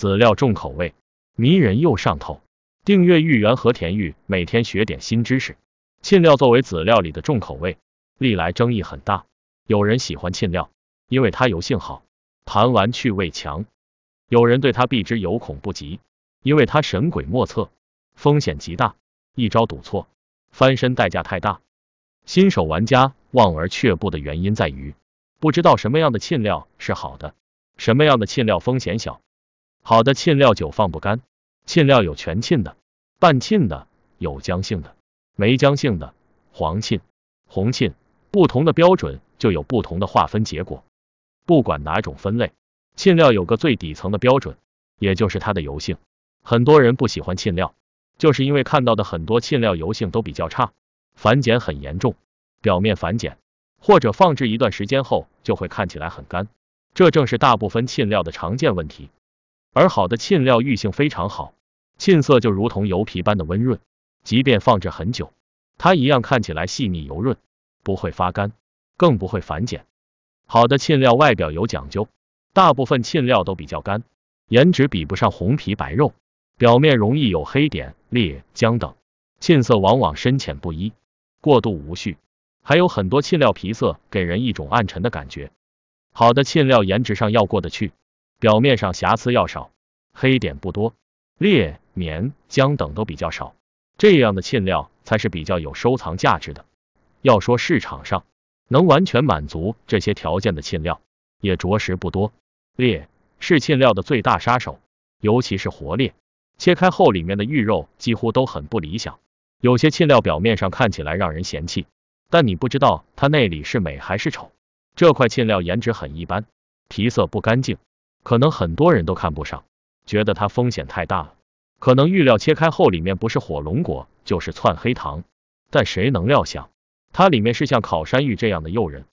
籽料重口味，迷人又上头。订阅玉圆和田玉，每天学点新知识。沁料作为籽料里的重口味，历来争议很大。有人喜欢沁料，因为它油性好，盘玩趣味强；有人对它避之有恐不及，因为它神鬼莫测，风险极大，一招赌错，翻身代价太大。新手玩家望而却步的原因在于，不知道什么样的沁料是好的，什么样的沁料风险小。好的沁料酒放不干，沁料有全沁的、半沁的，有姜性的、没姜性的、黄沁、红沁，不同的标准就有不同的划分结果。不管哪种分类，沁料有个最底层的标准，也就是它的油性。很多人不喜欢沁料，就是因为看到的很多沁料油性都比较差，反碱很严重，表面反碱，或者放置一段时间后就会看起来很干，这正是大部分沁料的常见问题。而好的沁料玉性非常好，沁色就如同油皮般的温润，即便放置很久，它一样看起来细腻油润，不会发干，更不会反碱。好的沁料外表有讲究，大部分沁料都比较干，颜值比不上红皮白肉，表面容易有黑点、裂、浆等，沁色往往深浅不一，过度无序，还有很多沁料皮色给人一种暗沉的感觉。好的沁料颜值上要过得去。表面上瑕疵要少，黑点不多，裂、棉、浆等都比较少，这样的沁料才是比较有收藏价值的。要说市场上能完全满足这些条件的沁料，也着实不多。裂是沁料的最大杀手，尤其是活裂，切开后里面的玉肉几乎都很不理想。有些沁料表面上看起来让人嫌弃，但你不知道它内里是美还是丑。这块沁料颜值很一般，皮色不干净。可能很多人都看不上，觉得它风险太大了。可能玉料切开后里面不是火龙果，就是窜黑糖。但谁能料想，它里面是像烤山芋这样的诱人？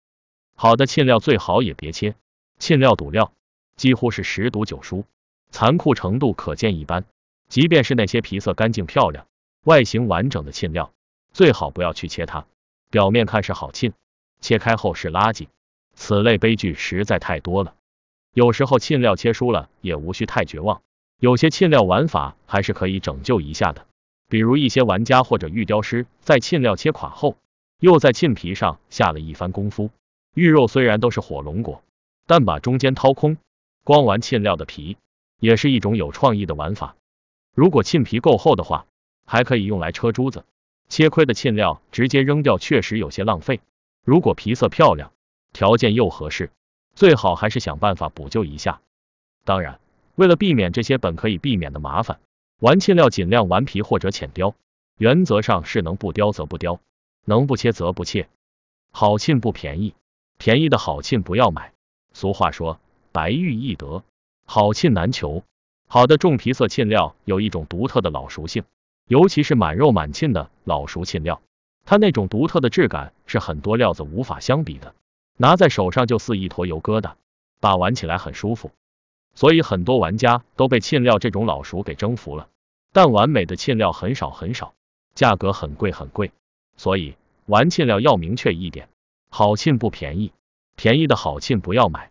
好的沁料最好也别切，沁料赌料几乎是十赌九输，残酷程度可见一斑。即便是那些皮色干净漂亮、外形完整的沁料，最好不要去切它。表面看是好沁，切开后是垃圾，此类悲剧实在太多了。有时候沁料切输了也无需太绝望，有些沁料玩法还是可以拯救一下的。比如一些玩家或者玉雕师在沁料切垮后，又在沁皮上下了一番功夫。玉肉虽然都是火龙果，但把中间掏空，光玩沁料的皮，也是一种有创意的玩法。如果沁皮够厚的话，还可以用来车珠子。切亏的沁料直接扔掉确实有些浪费，如果皮色漂亮，条件又合适。最好还是想办法补救一下。当然，为了避免这些本可以避免的麻烦，玩沁料尽量玩皮或者浅雕，原则上是能不雕则不雕，能不切则不切。好沁不便宜，便宜的好沁不要买。俗话说，白玉易得，好沁难求。好的重皮色沁料有一种独特的老熟性，尤其是满肉满沁的老熟沁料，它那种独特的质感是很多料子无法相比的。拿在手上就似一坨油疙瘩，把玩起来很舒服，所以很多玩家都被沁料这种老熟给征服了。但完美的沁料很少很少，价格很贵很贵，所以玩沁料要明确一点，好沁不便宜，便宜的好沁不要买。